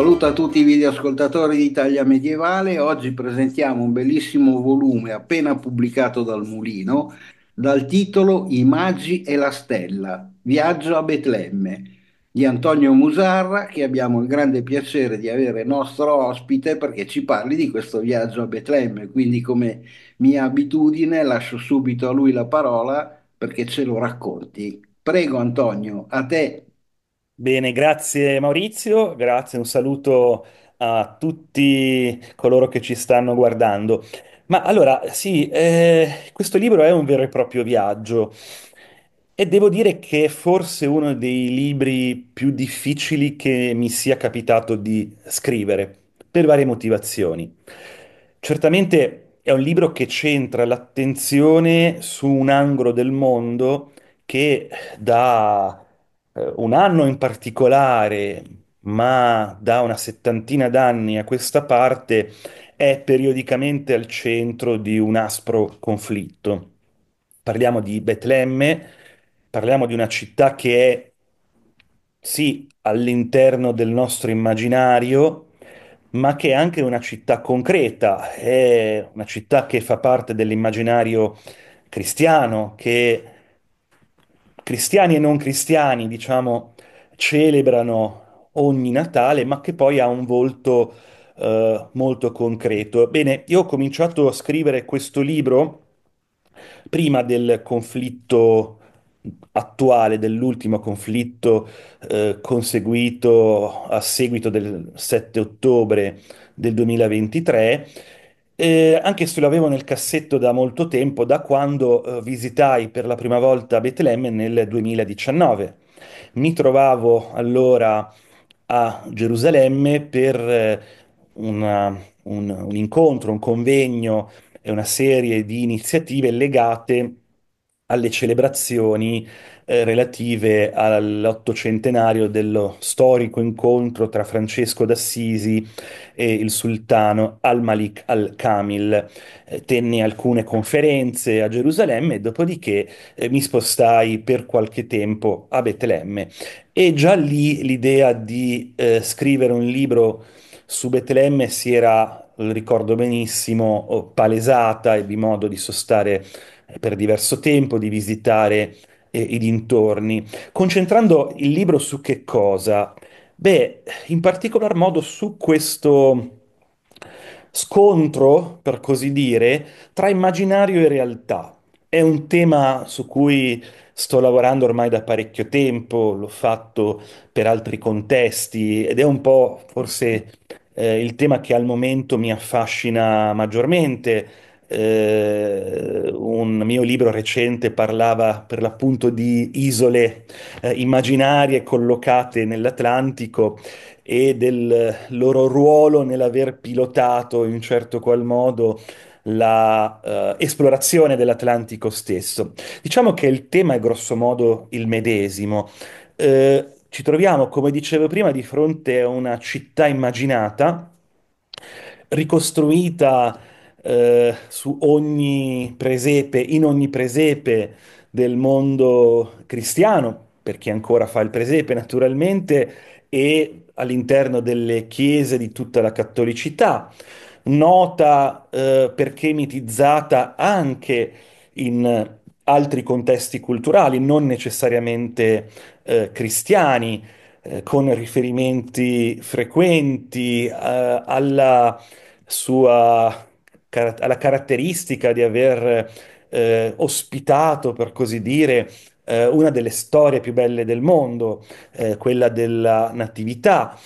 saluto a tutti i videoascoltatori di Italia Medievale. Oggi presentiamo un bellissimo volume appena pubblicato dal Mulino dal titolo I Magi e la Stella, Viaggio a Betlemme di Antonio Musarra che abbiamo il grande piacere di avere nostro ospite perché ci parli di questo viaggio a Betlemme. Quindi come mia abitudine lascio subito a lui la parola perché ce lo racconti. Prego Antonio, a te. Bene, grazie Maurizio, grazie, un saluto a tutti coloro che ci stanno guardando. Ma allora, sì, eh, questo libro è un vero e proprio viaggio e devo dire che è forse uno dei libri più difficili che mi sia capitato di scrivere, per varie motivazioni. Certamente è un libro che centra l'attenzione su un angolo del mondo che da eh, un anno in particolare, ma da una settantina d'anni a questa parte, è periodicamente al centro di un aspro conflitto. Parliamo di Betlemme, parliamo di una città che è, sì, all'interno del nostro immaginario, ma che è anche una città concreta, è una città che fa parte dell'immaginario cristiano, che cristiani e non cristiani, diciamo, celebrano ogni Natale, ma che poi ha un volto eh, molto concreto. Bene, io ho cominciato a scrivere questo libro prima del conflitto attuale dell'ultimo conflitto eh, conseguito a seguito del 7 ottobre del 2023 eh, anche se l'avevo nel cassetto da molto tempo, da quando eh, visitai per la prima volta Betlemme nel 2019. Mi trovavo allora a Gerusalemme per eh, una- un, un incontro, un convegno e una serie di iniziative legate alle celebrazioni eh, relative all'ottocentenario dello storico incontro tra Francesco d'Assisi e il sultano al-Malik al-Kamil. Eh, tenne alcune conferenze a Gerusalemme, dopodiché eh, mi spostai per qualche tempo a Betlemme. E già lì l'idea di eh, scrivere un libro su Betlemme si era, ricordo benissimo, palesata, ebbi modo di sostare per diverso tempo, di visitare eh, i dintorni, concentrando il libro su che cosa? Beh, in particolar modo su questo scontro, per così dire, tra immaginario e realtà. È un tema su cui sto lavorando ormai da parecchio tempo, l'ho fatto per altri contesti ed è un po' forse eh, il tema che al momento mi affascina maggiormente eh, un mio libro recente parlava per l'appunto di isole eh, immaginarie collocate nell'Atlantico e del loro ruolo nell'aver pilotato in un certo qual modo l'esplorazione eh, dell'Atlantico stesso. Diciamo che il tema è grossomodo il medesimo. Eh, ci troviamo, come dicevo prima, di fronte a una città immaginata, ricostruita eh, su ogni presepe, in ogni presepe del mondo cristiano, per chi ancora fa il presepe naturalmente, e all'interno delle chiese di tutta la cattolicità, nota eh, perché mitizzata anche in altri contesti culturali, non necessariamente eh, cristiani, eh, con riferimenti frequenti eh, alla sua car- alla caratteristica di aver eh, ospitato, per così dire, eh, una delle storie più belle del mondo, eh, quella della Natività.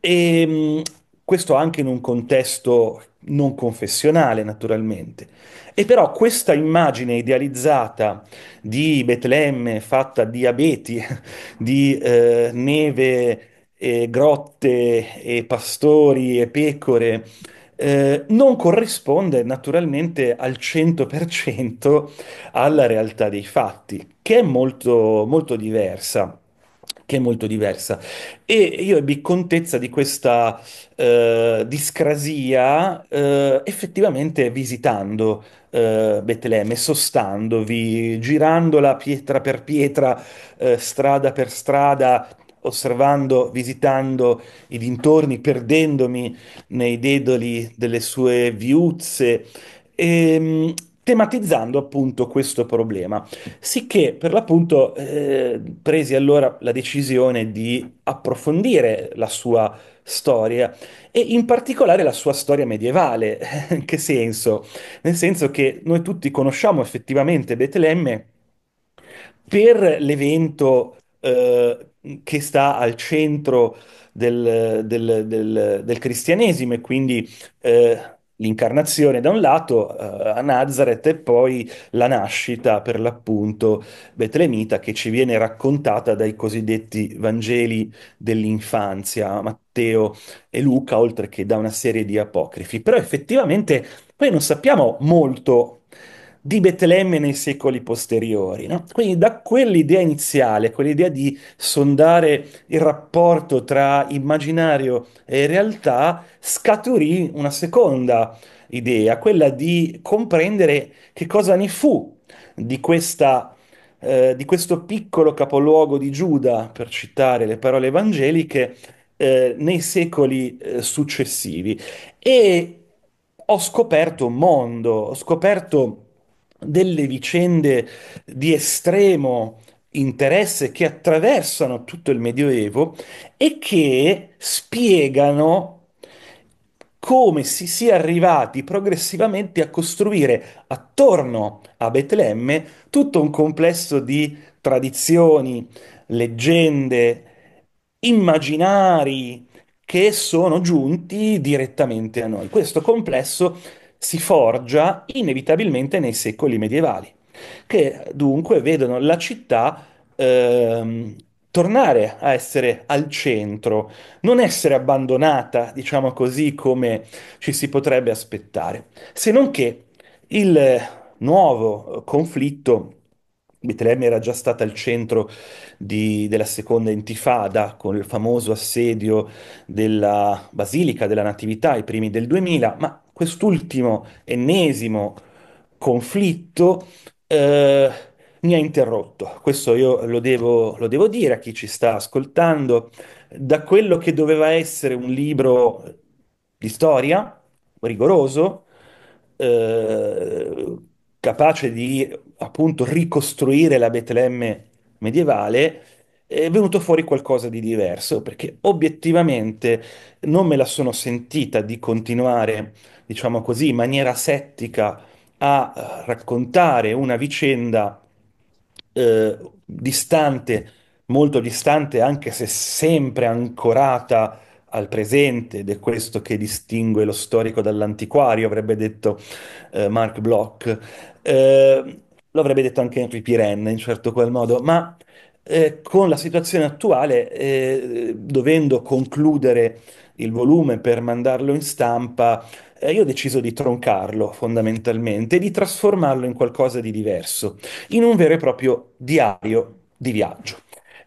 E ehm, mh, questo anche in un contesto non confessionale, naturalmente. E però questa immagine idealizzata di Betlemme fatta di abeti, di eh, neve, e grotte e pastori e pecore, eh, non corrisponde naturalmente al 100% alla realtà dei fatti, che è molto, molto diversa che è molto diversa. E io ebbi contezza di questa eh, discrasia eh, effettivamente visitando eh, Betlemme, sostandovi, girandola pietra per pietra, eh, strada per strada, osservando, visitando i dintorni, perdendomi nei dedoli delle sue viuzze, e, ehm, tematizzando appunto questo problema. Sicché per l'appunto eh, presi allora la decisione di approfondire la sua storia e in particolare la sua storia medievale. In che senso? Nel senso che noi tutti conosciamo effettivamente Betlemme per l'evento eh, che sta al centro del, del, del, del cristianesimo e quindi eh, l'incarnazione da un lato eh, a Nazareth e poi la nascita per l'appunto betlemita che ci viene raccontata dai cosiddetti Vangeli dell'infanzia, Matteo e Luca, oltre che da una serie di apocrifi. Però effettivamente poi non sappiamo molto di Betlemme nei secoli posteriori. no? Quindi da quell'idea iniziale, quell'idea di sondare il rapporto tra immaginario e realtà, scaturì una seconda idea, quella di comprendere che cosa ne fu di questa eh, di questo piccolo capoluogo di Giuda, per citare le parole evangeliche, eh, nei secoli eh, successivi. E ho scoperto un mondo, ho scoperto delle vicende di estremo interesse che attraversano tutto il Medioevo e che spiegano come si sia arrivati progressivamente a costruire attorno a Betlemme tutto un complesso di tradizioni, leggende, immaginari che sono giunti direttamente a noi. Questo complesso si forgia inevitabilmente nei secoli medievali, che dunque vedono la città ehm, tornare a essere al centro, non essere abbandonata, diciamo così, come ci si potrebbe aspettare. Se non che il nuovo conflitto, Betlemme era già stata al centro di, della seconda intifada con il famoso assedio della Basilica della Natività ai primi del 2000, ma quest'ultimo ennesimo conflitto eh, mi ha interrotto. Questo io lo devo, lo devo dire a chi ci sta ascoltando. Da quello che doveva essere un libro di storia, rigoroso, eh, capace di appunto ricostruire la Betlemme medievale, è venuto fuori qualcosa di diverso, perché obiettivamente non me la sono sentita di continuare, diciamo così, in maniera settica a eh, raccontare una vicenda eh, distante, molto distante, anche se sempre ancorata al presente, ed è questo che distingue lo storico dall'antiquario, avrebbe detto eh, Mark Bloch. Eh, lo avrebbe detto anche Henry Pirenne in certo qual modo, ma eh, con la situazione attuale, eh, dovendo concludere il volume per mandarlo in stampa, eh, io ho deciso di troncarlo fondamentalmente e di trasformarlo in qualcosa di diverso, in un vero e proprio diario di viaggio.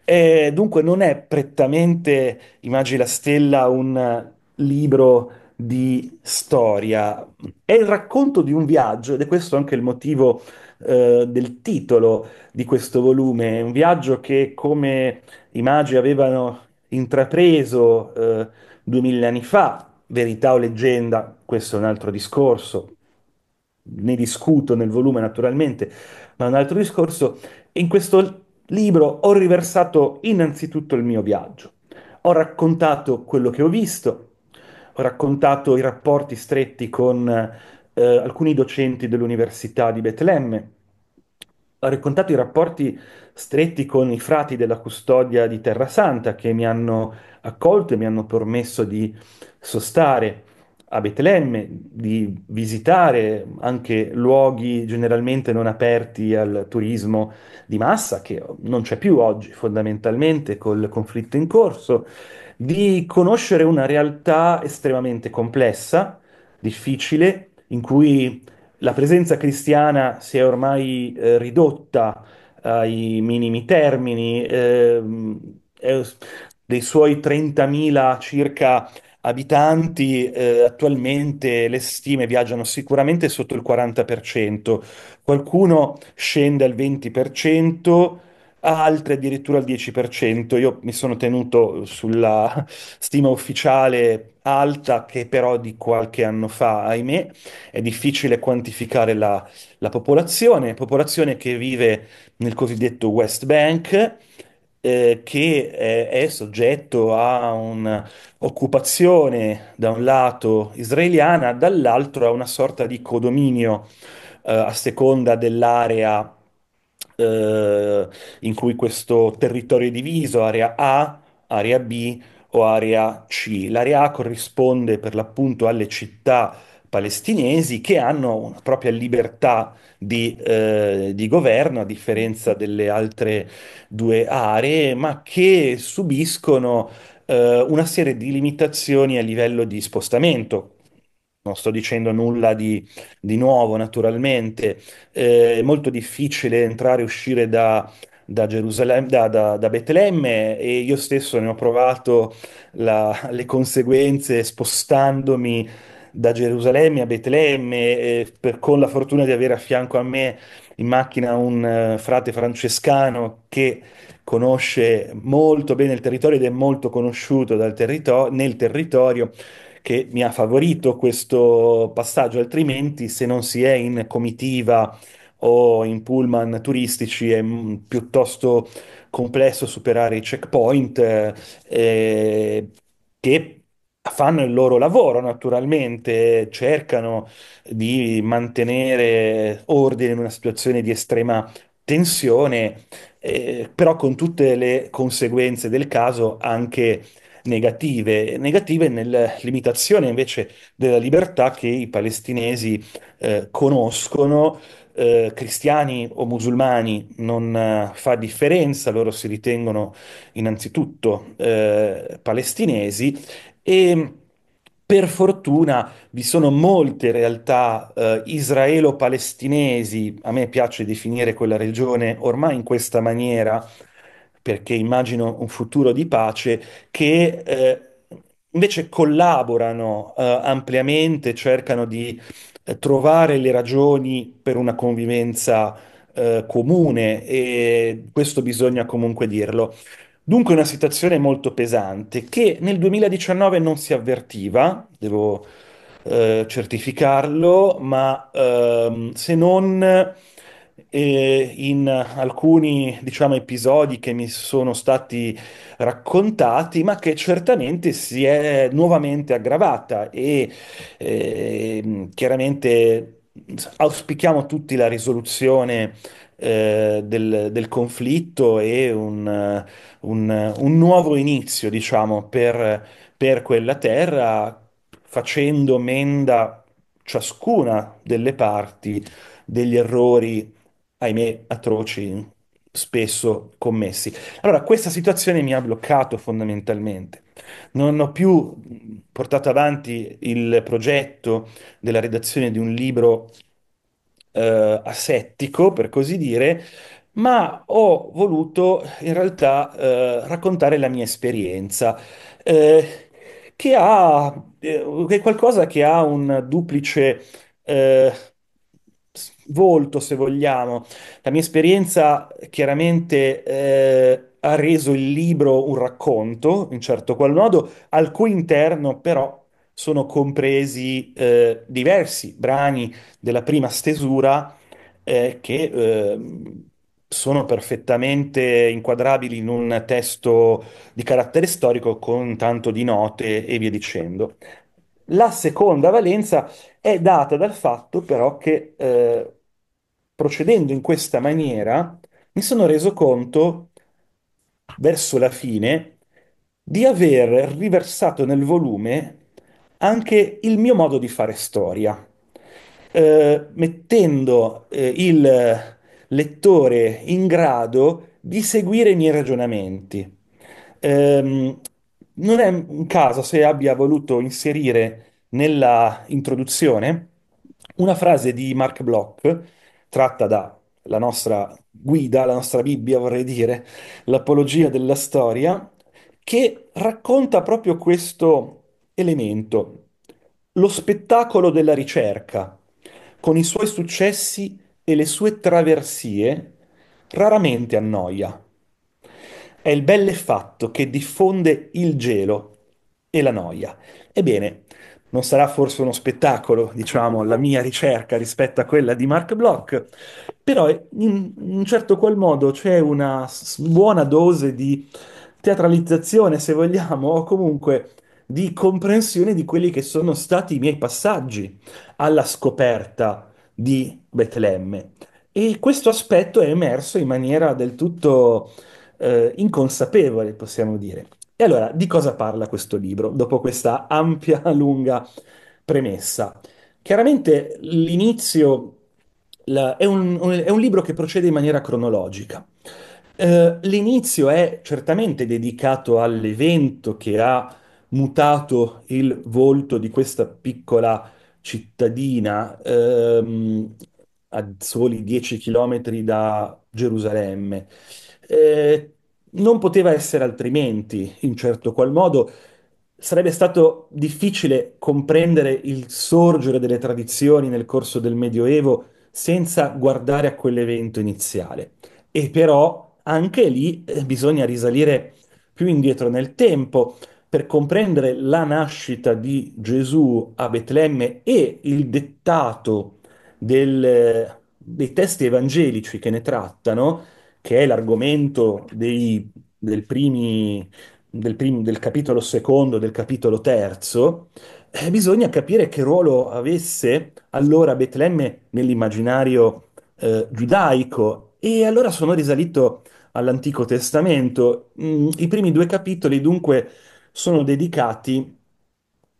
Eh, dunque non è prettamente, immagini la stella, un libro di storia, è il racconto di un viaggio ed è questo anche il motivo eh, del titolo di questo volume, un viaggio che come i magi avevano intrapreso eh, duemila anni fa, verità o leggenda, questo è un altro discorso, ne discuto nel volume naturalmente, ma è un altro discorso, in questo libro ho riversato innanzitutto il mio viaggio, ho raccontato quello che ho visto, ho raccontato i rapporti stretti con eh, alcuni docenti dell'Università di Betlemme. Ho raccontato i rapporti stretti con i frati della custodia di Terra Santa che mi hanno accolto e mi hanno permesso di sostare a Betlemme, di visitare anche luoghi generalmente non aperti al turismo di massa, che non c'è più oggi fondamentalmente col conflitto in corso, di conoscere una realtà estremamente complessa, difficile, in cui la presenza cristiana si è ormai eh, ridotta ai minimi termini, ehm, dei suoi 30.000 circa abitanti, eh, attualmente le stime viaggiano sicuramente sotto il 40%, qualcuno scende al 20%, altre addirittura al 10%. Io mi sono tenuto sulla stima ufficiale alta che però di qualche anno fa, ahimè, è difficile quantificare la, la popolazione, popolazione che vive nel cosiddetto West Bank. eh, che è, è soggetto a un'occupazione da un lato israeliana, dall'altro a una sorta di codominio eh, a seconda dell'area eh, in cui questo territorio è diviso, area A, area B o area C. L'area A corrisponde per l'appunto alle città palestinesi che hanno una propria libertà di, eh, di, governo, a differenza delle altre due aree, ma che subiscono eh, una serie di limitazioni a livello di spostamento non sto dicendo nulla di, di nuovo, naturalmente, eh, è molto difficile entrare e uscire da, da Gerusalemme, da, da, da, Betlemme e io stesso ne ho provato la, le conseguenze spostandomi da Gerusalemme a Betlemme, eh, per, con la fortuna di avere a fianco a me in macchina un eh, frate francescano che conosce molto bene il territorio ed è molto conosciuto territorio, nel territorio che mi ha favorito questo passaggio, altrimenti se non si è in comitiva o in pullman turistici è mm, piuttosto complesso superare i checkpoint eh, eh, che fanno il loro lavoro naturalmente, cercano di mantenere ordine in una situazione di estrema tensione, eh, però con tutte le conseguenze del caso anche negative, negative nella limitazione invece della libertà che i palestinesi eh, conoscono. Eh, cristiani o musulmani non eh, fa differenza, loro si ritengono innanzitutto eh, palestinesi e per fortuna vi sono molte realtà eh, israelo-palestinesi, a me piace definire quella regione ormai in questa maniera, perché immagino un futuro di pace, che eh, invece collaborano eh, ampiamente, cercano di eh, trovare le ragioni per una convivenza eh, comune e questo bisogna comunque dirlo. Dunque una situazione molto pesante che nel 2019 non si avvertiva, devo eh, certificarlo, ma ehm, se non in alcuni, diciamo, episodi che mi sono stati raccontati, ma che certamente si è nuovamente aggravata e eh, chiaramente auspichiamo tutti la risoluzione eh, del, del, conflitto e un, un, un nuovo inizio, diciamo, per, per quella terra, facendo menda ciascuna delle parti degli errori ahimè, atroci spesso commessi. Allora, questa situazione mi ha bloccato fondamentalmente. Non ho più portato avanti il progetto della redazione di un libro eh, asettico, per così dire, ma ho voluto in realtà eh, raccontare la mia esperienza, eh, che ha, eh, che è qualcosa che ha un duplice eh, volto, se vogliamo. La mia esperienza chiaramente eh, ha reso il libro un racconto, in certo qual modo, al cui interno però sono compresi eh, diversi brani della prima stesura eh, che eh, sono perfettamente inquadrabili in un testo di carattere storico con tanto di note e via dicendo. La seconda valenza è data dal fatto però che eh, procedendo in questa maniera mi sono reso conto verso la fine di aver riversato nel volume anche il mio modo di fare storia, eh, mettendo eh, il lettore in grado di seguire i miei ragionamenti. Ehm, non è un caso se abbia voluto inserire nella introduzione una frase di Mark Bloch tratta dalla nostra guida, la nostra Bibbia, vorrei dire, l'apologia della storia, che racconta proprio questo elemento, lo spettacolo della ricerca, con i suoi successi e le sue traversie, raramente annoia. È il bel fatto che diffonde il gelo e la noia. Ebbene, non sarà forse uno spettacolo, diciamo, la mia ricerca rispetto a quella di Mark Bloch, però in un certo qual modo c'è una buona dose di teatralizzazione, se vogliamo, o comunque di comprensione di quelli che sono stati i miei passaggi alla scoperta di Betlemme. E questo aspetto è emerso in maniera del tutto eh, inconsapevole, possiamo dire. E allora, di cosa parla questo libro, dopo questa ampia, lunga premessa? Chiaramente l'inizio è un, è un libro che procede in maniera cronologica. Eh, l'inizio è certamente dedicato all'evento che ha mutato il volto di questa piccola cittadina ehm, a soli 10 chilometri da Gerusalemme. Eh, non poteva essere altrimenti, in certo qual modo. Sarebbe stato difficile comprendere il sorgere delle tradizioni nel corso del Medioevo senza guardare a quell'evento iniziale. E però anche lì eh, bisogna risalire più indietro nel tempo per comprendere la nascita di Gesù a Betlemme e il dettato del, eh, dei testi evangelici che ne trattano che è l'argomento dei, del, primi, del, prim, del capitolo secondo, del capitolo terzo, eh, bisogna capire che ruolo avesse allora Betlemme nell'immaginario eh, giudaico e allora sono risalito all'Antico Testamento. Mm, I primi due capitoli dunque sono dedicati,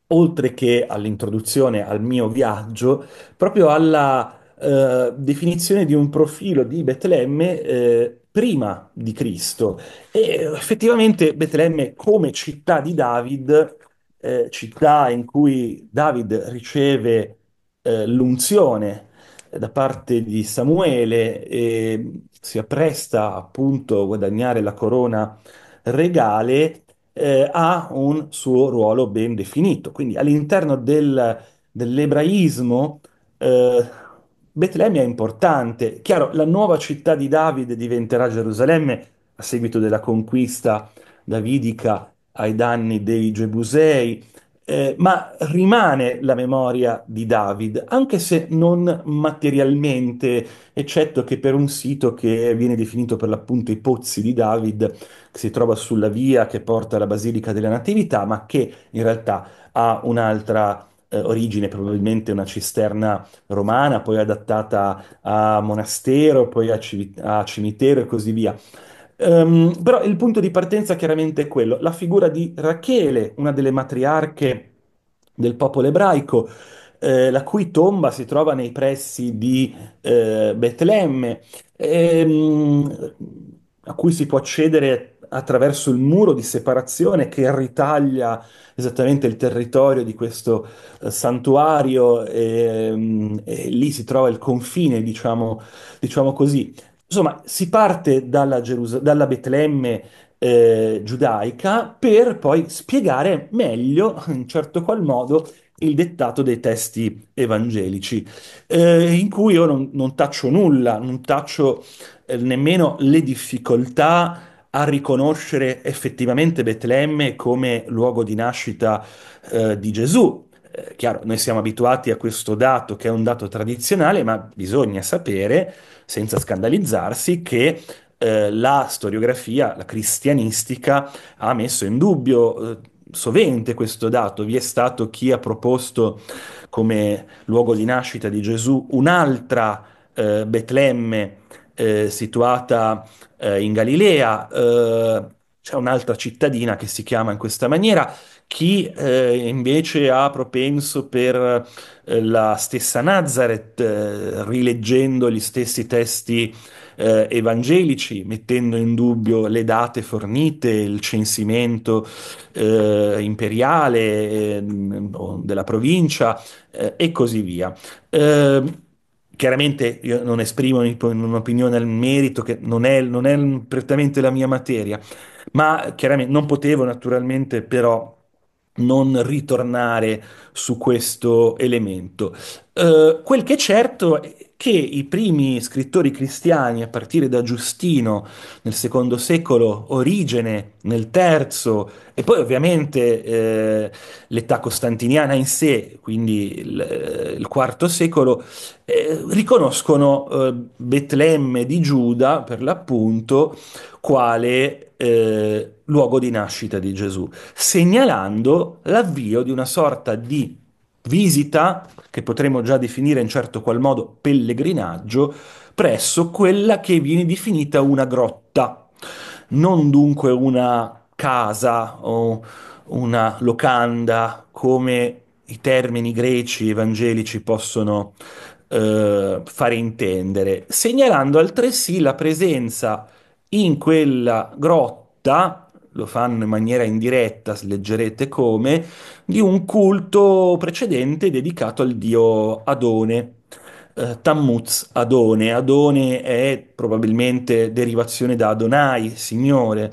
oltre che all'introduzione al mio viaggio, proprio alla eh, definizione di un profilo di Betlemme eh, prima di Cristo. E effettivamente Betlemme come città di David, eh, città in cui David riceve eh, l'unzione eh, da parte di Samuele e si appresta appunto a guadagnare la corona regale, eh, ha un suo ruolo ben definito. Quindi all'interno del, dell'ebraismo eh, Betlemme è importante. Chiaro, la nuova città di Davide diventerà Gerusalemme a seguito della conquista davidica ai danni dei Gebusei, eh, ma rimane la memoria di David, anche se non materialmente, eccetto che per un sito che viene definito per l'appunto i Pozzi di David, che si trova sulla via che porta alla Basilica della Natività, ma che in realtà ha un'altra eh, origine, probabilmente una cisterna romana, poi adattata a monastero, poi a, civ- a cimitero e così via. Um, però il punto di partenza chiaramente è quello, la figura di Rachele, una delle matriarche del popolo ebraico, eh, la cui tomba si trova nei pressi di eh, Betlemme, ehm, a cui si può accedere attraverso il muro di separazione che ritaglia esattamente il territorio di questo eh, santuario e, mm, e, lì si trova il confine, diciamo, diciamo così. Insomma, si parte dalla, Gerus- dalla Betlemme eh, giudaica per poi spiegare meglio, in certo qual modo, il dettato dei testi evangelici, eh, in cui io non, non, taccio nulla, non taccio eh, nemmeno le difficoltà a riconoscere effettivamente Betlemme come luogo di nascita eh, di Gesù. Eh, chiaro, noi siamo abituati a questo dato che è un dato tradizionale, ma bisogna sapere, senza scandalizzarsi, che eh, la storiografia, la cristianistica, ha messo in dubbio eh, sovente questo dato. Vi è stato chi ha proposto come luogo di nascita di Gesù un'altra eh, Betlemme eh, situata eh, in Galilea, eh, c'è un'altra cittadina che si chiama in questa maniera, chi eh, invece ha propenso per eh, la stessa Nazareth, rileggendo gli stessi testi eh, evangelici, mettendo in dubbio le date fornite, il censimento eh, imperiale eh, della provincia e così via. Ehm, Chiaramente io non esprimo un'opinione al merito che non è, non è prettamente la mia materia, ma chiaramente non potevo naturalmente però non ritornare su questo elemento. Uh, quel che è certo è che i primi scrittori cristiani, a partire da Giustino nel secondo secolo, Origene nel terzo, e poi ovviamente eh, l'età costantiniana in sé, quindi il, il quarto secolo, eh, riconoscono eh, Betlemme di Giuda, per l'appunto, quale eh, luogo di nascita di Gesù, segnalando l'avvio di una sorta di visita, che potremmo già definire in certo qual modo pellegrinaggio, presso quella che viene definita una grotta, non dunque una casa o una locanda come i termini greci evangelici possono eh, fare intendere, segnalando altresì la presenza in quella grotta lo fanno in maniera indiretta, leggerete come, di un culto precedente dedicato al dio Adone. Eh, Tammuz Adone. Adone è probabilmente derivazione da Adonai, Signore.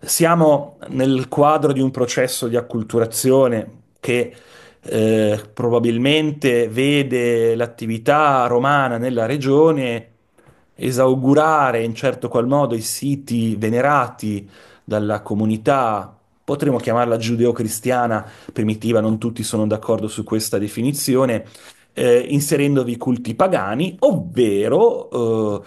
Siamo nel quadro di un processo di acculturazione che eh, probabilmente vede l'attività romana nella regione esaugurare in certo qual modo i siti venerati dalla comunità, potremmo chiamarla giudeo-cristiana primitiva, non tutti sono d'accordo su questa definizione, eh, inserendovi culti pagani, ovvero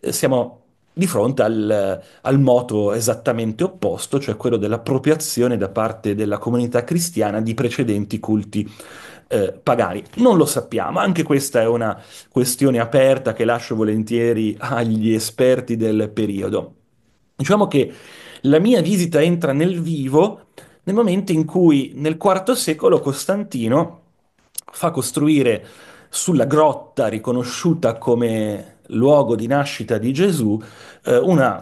eh, siamo di fronte al, al, moto esattamente opposto, cioè quello dell'appropriazione da parte della comunità cristiana di precedenti culti eh, pagani. Non lo sappiamo, anche questa è una questione aperta che lascio volentieri agli esperti del periodo. Diciamo che la mia visita entra nel vivo nel momento in cui nel IV secolo Costantino fa costruire sulla grotta riconosciuta come luogo di nascita di Gesù eh, una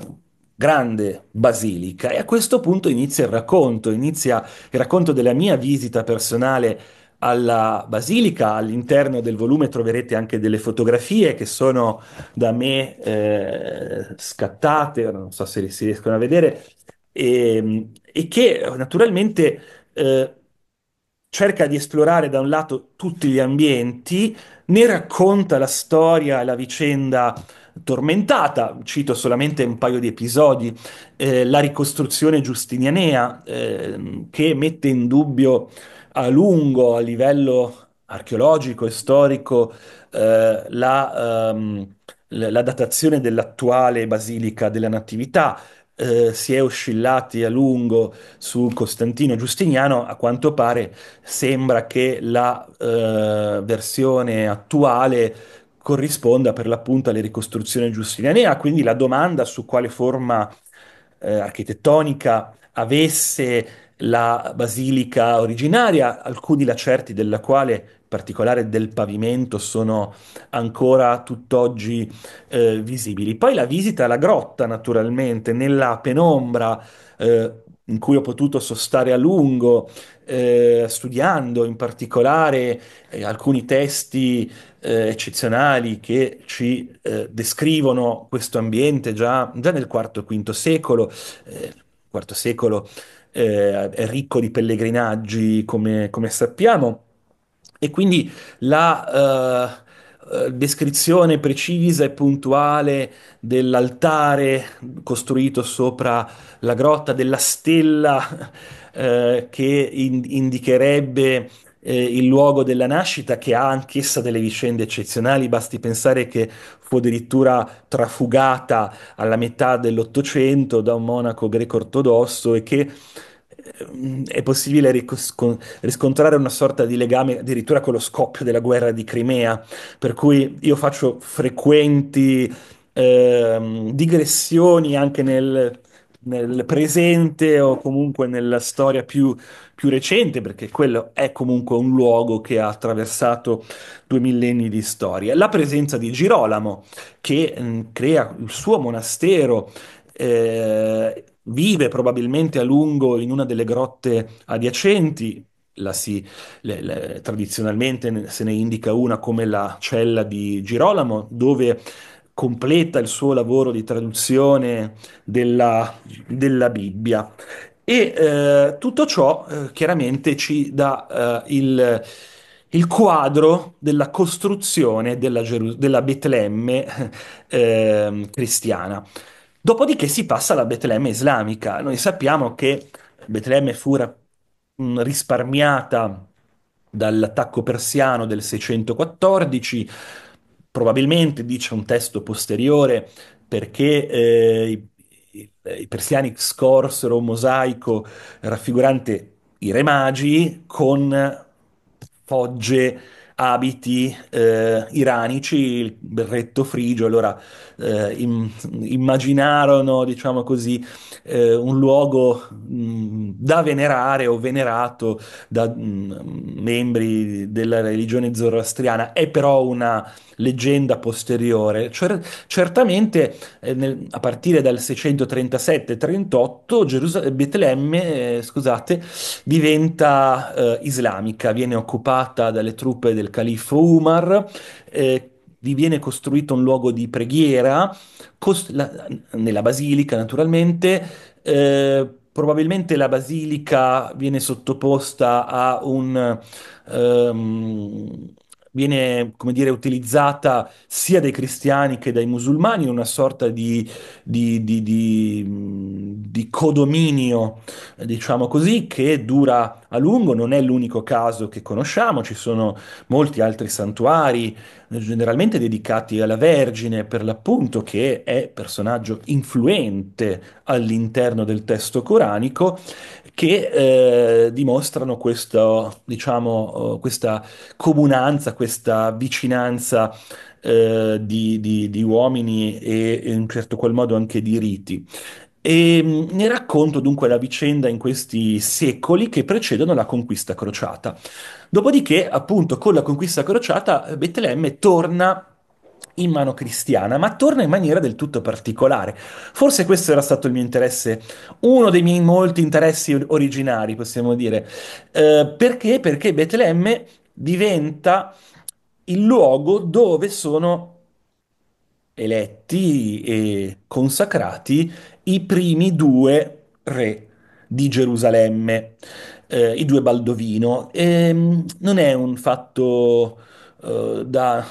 grande basilica e a questo punto inizia il racconto, inizia il racconto della mia visita personale alla basilica, all'interno del volume troverete anche delle fotografie che sono da me eh, scattate, non so se si riescono a vedere, e, ehm, e che naturalmente eh, cerca di esplorare da un lato tutti gli ambienti, ne racconta la storia e la vicenda tormentata, cito solamente un paio di episodi, eh, la ricostruzione giustinianea ehm, che mette in dubbio a lungo a livello archeologico e storico eh, la, ehm, la datazione dell'attuale basilica della Natività. Eh, si è oscillati a lungo su Costantino Giustiniano, a quanto pare sembra che la eh, versione attuale corrisponda per l'appunto alle ricostruzioni giustinianea, quindi la domanda su quale forma eh, architettonica avesse la basilica originaria, alcuni lacerti della quale, in particolare del pavimento, sono ancora tutt'oggi eh, visibili. Poi la visita alla grotta, naturalmente, nella penombra eh, in cui ho potuto sostare a lungo, eh, studiando in particolare eh, alcuni testi eh, eccezionali che ci eh, descrivono questo ambiente già, già nel IV e V secolo. IV secolo eh, è ricco di pellegrinaggi, come, come sappiamo, e quindi la eh, eh descrizione precisa e puntuale dell'altare costruito sopra la grotta, della stella eh, che in- indicherebbe eh, il luogo della nascita, che ha anch'essa delle vicende eccezionali. Basti pensare che fu addirittura trafugata alla metà dell'Ottocento da un monaco greco ortodosso e che Ehm, è possibile riscontrare una sorta di legame addirittura con lo scoppio della guerra di Crimea, per cui io faccio frequenti ehm, digressioni anche nel, nel, presente o comunque nella storia più, più recente, perché quello è comunque un luogo che ha attraversato due millenni di storia. La presenza di Girolamo, che mh, mm, crea il suo monastero. Eh, vive probabilmente a lungo in una delle grotte adiacenti, si, le, le, tradizionalmente se ne indica una come la cella di Girolamo, dove completa il suo lavoro di traduzione della, della Bibbia. E eh, tutto ciò eh, chiaramente ci dà eh, il, il, quadro della costruzione della, Geru- della Betlemme eh, cristiana. Dopodiché si passa alla Betlemme islamica. Noi sappiamo che Betlemme fu mm, risparmiata dall'attacco persiano del 614, probabilmente dice un testo posteriore perché eh, i, i persiani scorsero un mosaico raffigurante i re magi con fogge abiti eh, iranici, il berretto frigio, allora eh, immaginarono, diciamo così, eh, un luogo mh, mm, da venerare o venerato da mh, mm, membri della religione zoroastriana. È però una leggenda posteriore. Cioè, certamente eh, nel, a partire dal 637-38 Gerus- Betlemme eh, scusate, diventa eh, islamica, viene occupata dalle truppe del califfo Umar vi eh, viene costruito un luogo di preghiera la, nella basilica naturalmente eh, probabilmente la basilica viene sottoposta a un um, viene, come dire, utilizzata sia dai cristiani che dai musulmani in una sorta di, di, di, di, codominio, diciamo così, che dura a lungo, non è l'unico caso che conosciamo, ci sono molti altri santuari, eh, generalmente dedicati alla Vergine, per l'appunto, che è personaggio influente all'interno del testo coranico, che eh, dimostrano questo, diciamo, eh, questa comunanza, questa vicinanza eh, di, di, di, uomini e, in un certo qual modo anche di riti. E mm, ne racconto dunque la vicenda in questi secoli che precedono la conquista crociata. Dopodiché, appunto, con la conquista crociata, Betlemme torna in mano cristiana, ma torna in maniera del tutto particolare. Forse questo era stato il mio interesse, uno dei miei molti interessi originari, possiamo dire. Eh, perché? Perché Betlemme diventa il luogo dove sono eletti e consacrati i primi due re di Gerusalemme, eh, i due Baldovino. E, ehm, non è un fatto eh, da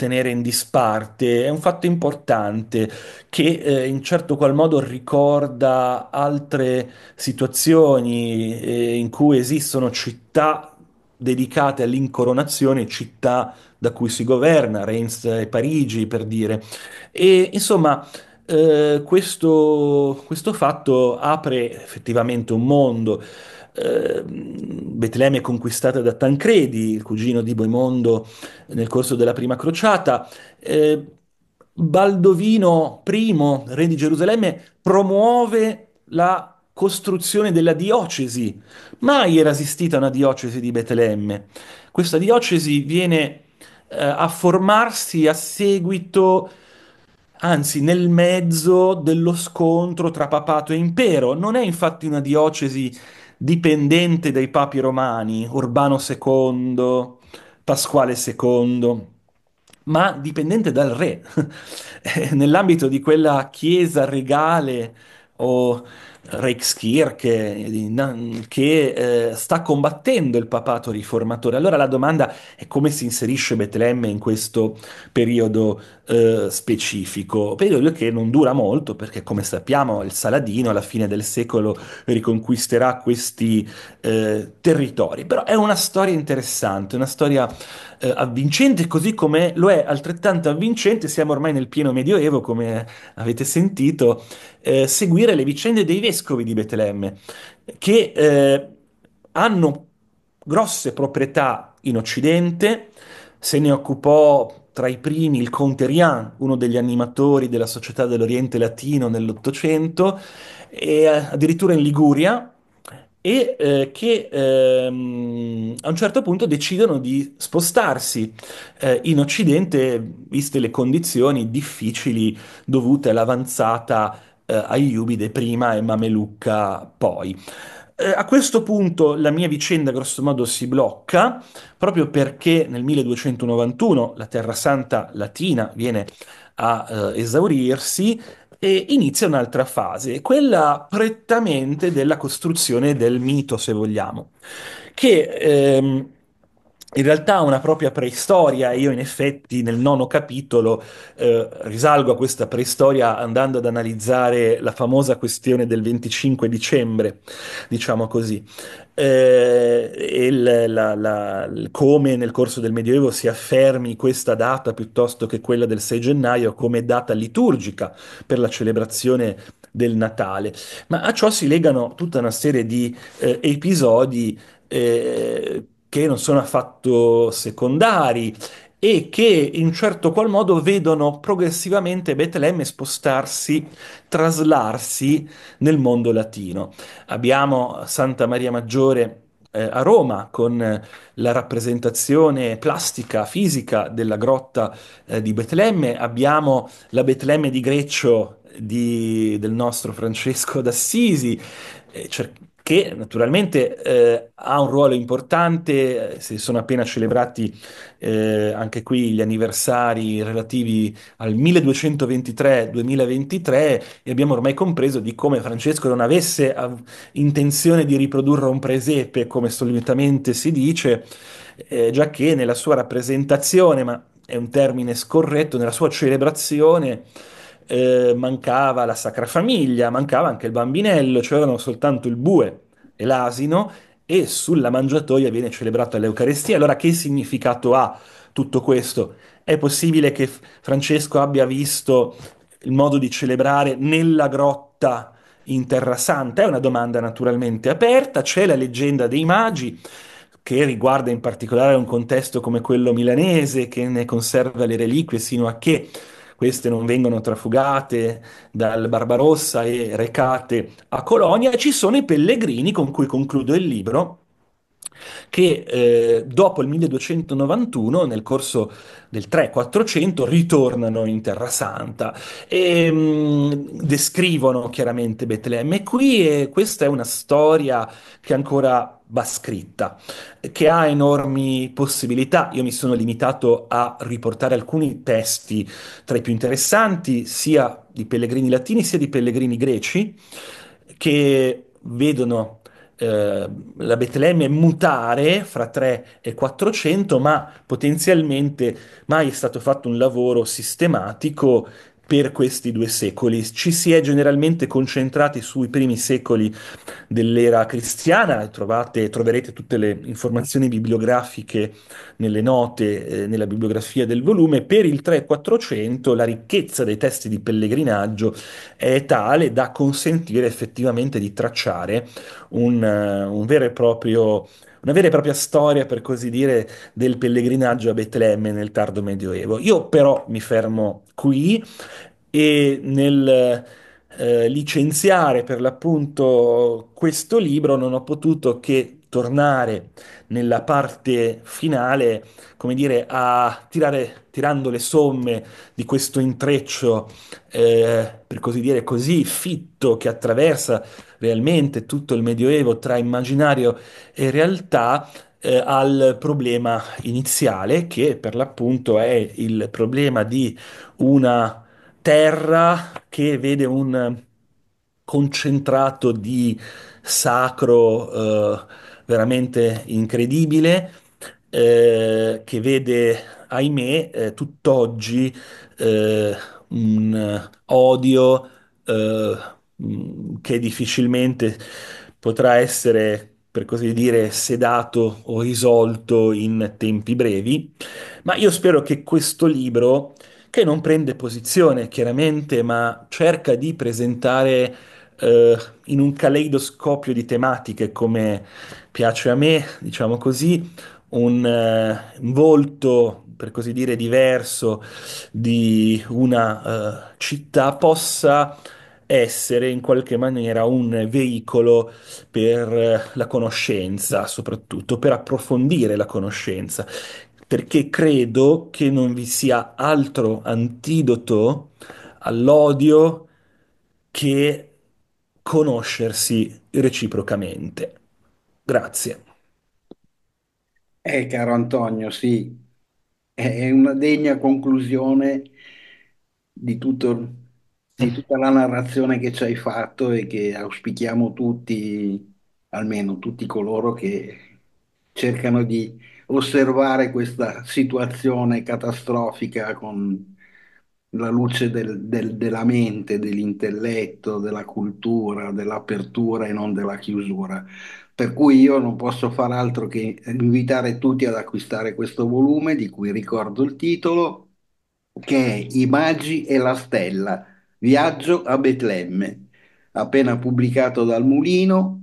tenere in disparte, è un fatto importante che eh, in certo qual modo ricorda altre situazioni eh, in cui esistono città dedicate all'incoronazione, città da cui si governa, Reims e Parigi per dire. E insomma, eh, questo, questo fatto apre effettivamente un mondo eh, Betlemme è conquistata da Tancredi, il cugino di Boimondo, nel corso della prima crociata. Eh, Baldovino I, re di Gerusalemme, promuove la costruzione della diocesi. Mai era esistita una diocesi di Betlemme. Questa diocesi viene eh, a formarsi a seguito, anzi nel mezzo dello scontro tra papato e impero. Non è infatti una diocesi dipendente dai papi romani, Urbano II, Pasquale II, ma dipendente dal re, eh, nell'ambito di quella chiesa regale o Reichskirche che eh, sta combattendo il papato riformatore. Allora la domanda è come si inserisce Betlemme in questo periodo eh, specifico, periodo che non dura molto perché come sappiamo il Saladino alla fine del secolo riconquisterà questi eh, territori, però è una storia interessante, una storia eh, avvincente, così come lo è altrettanto avvincente, siamo ormai nel pieno medioevo, come avete sentito, eh, seguire le vicende dei vescovi di Betlemme, che eh, hanno grosse proprietà in Occidente, se ne occupò tra i primi il conte Rian, uno degli animatori della Società dell'Oriente Latino nell'Ottocento, e eh, addirittura in Liguria, e eh, che ehm, a un certo punto decidono di spostarsi eh, in Occidente, viste le condizioni difficili dovute all'avanzata eh, Ayyubide prima e Mamelucca poi. Eh, a questo punto la mia vicenda grosso modo si blocca, proprio perché nel 1291 la Terra Santa latina viene a eh, esaurirsi e inizia un'altra fase, quella prettamente della costruzione del mito, se vogliamo, che ehm, in realtà ha una propria preistoria, io in effetti nel nono capitolo eh, risalgo a questa preistoria andando ad analizzare la famosa questione del 25 dicembre, diciamo così, eh, e la, la, come nel corso del Medioevo si affermi questa data piuttosto che quella del 6 gennaio come data liturgica per la celebrazione del Natale. Ma a ciò si legano tutta una serie di eh, episodi eh, che non sono affatto secondari e che in certo qual modo vedono progressivamente Betlemme spostarsi, traslarsi nel mondo latino. Abbiamo Santa Maria Maggiore eh, a Roma con eh, la rappresentazione plastica, fisica della grotta eh, di Betlemme, abbiamo la Betlemme di Greccio di, del nostro Francesco d'Assisi, eh, cer- che naturalmente eh, ha un ruolo importante, eh, si sono appena celebrati eh, anche qui gli anniversari relativi al 1223-2023 e abbiamo ormai compreso di come Francesco non avesse av- intenzione di riprodurre un presepe, come solitamente si dice, eh, già che nella sua rappresentazione, ma è un termine scorretto, nella sua celebrazione, eh, mancava la Sacra Famiglia, mancava anche il bambinello, c'erano cioè soltanto il bue e l'asino e sulla mangiatoia viene celebrata l'Eucarestia. Allora che significato ha tutto questo? È possibile che Francesco abbia visto il modo di celebrare nella grotta in Terra Santa? È una domanda naturalmente aperta, c'è la leggenda dei magi che riguarda in particolare un contesto come quello milanese che ne conserva le reliquie sino a che queste non vengono trafugate dal Barbarossa e recate a Colonia, e ci sono i pellegrini con cui concludo il libro che eh, dopo il 1291, nel corso del 3-400, ritornano in Terra Santa e mh, mm, descrivono chiaramente Betlemme. qui e questa è una storia che ancora scritta, che ha enormi possibilità. Io mi sono limitato a riportare alcuni testi tra i più interessanti, sia di pellegrini latini sia di pellegrini greci, che vedono eh, la Betlemme mutare fra 3 e 400, ma potenzialmente mai è stato fatto un lavoro sistematico per questi due secoli. Ci si è generalmente concentrati sui primi secoli dell'era cristiana, trovate, troverete tutte le informazioni bibliografiche nelle note, eh, nella bibliografia del volume. Per il 3-400 la ricchezza dei testi di pellegrinaggio è tale da consentire effettivamente di tracciare un, eh, un vero e proprio una vera e propria storia, per così dire, del pellegrinaggio a Betlemme nel tardo Medioevo. Io però mi fermo qui e nel eh, licenziare per l'appunto questo libro non ho potuto che tornare nella parte finale, come dire, a tirare, tirando le somme di questo intreccio, eh, per così dire, così fitto che attraversa realmente tutto il Medioevo tra immaginario e realtà, eh, al problema iniziale, che per l'appunto è il problema di una terra che vede un concentrato di sacro eh, veramente incredibile eh, che vede, ahimè, eh, tutt'oggi eh, un odio eh, mm, che difficilmente potrà essere, per così dire, sedato o risolto in tempi brevi. Ma io spero che questo libro, che non prende posizione chiaramente, ma cerca di presentare eh, in un caleidoscopio di tematiche come piace a me, diciamo così, un eh, volto, per così dire, diverso di una eh, città possa essere in qualche maniera un veicolo per eh, la conoscenza, soprattutto per approfondire la conoscenza, perché credo che non vi sia altro antidoto all'odio che conoscersi reciprocamente. Grazie. Eh, caro Antonio, sì, è una degna conclusione di tutto, di tutta la narrazione che ci hai fatto e che auspichiamo tutti, almeno tutti coloro che cercano di osservare questa situazione catastrofica con la luce del, del, della mente, dell'intelletto, della cultura, dell'apertura e non della chiusura. Per cui io non posso far altro che invitare tutti ad acquistare questo volume, di cui ricordo il titolo, che è I Magi e la Stella, Viaggio a Betlemme, appena pubblicato dal Mulino,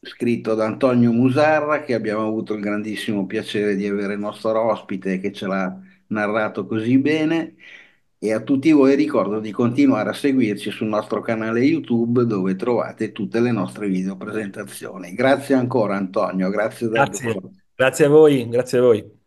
scritto da Antonio Musarra, che abbiamo avuto il grandissimo piacere di avere il nostro ospite che ce l'ha narrato così bene e a tutti voi ricordo di continuare a seguirci sul nostro canale YouTube dove trovate tutte le nostre video presentazioni. Grazie ancora Antonio, grazie, grazie. grazie a voi, grazie a voi.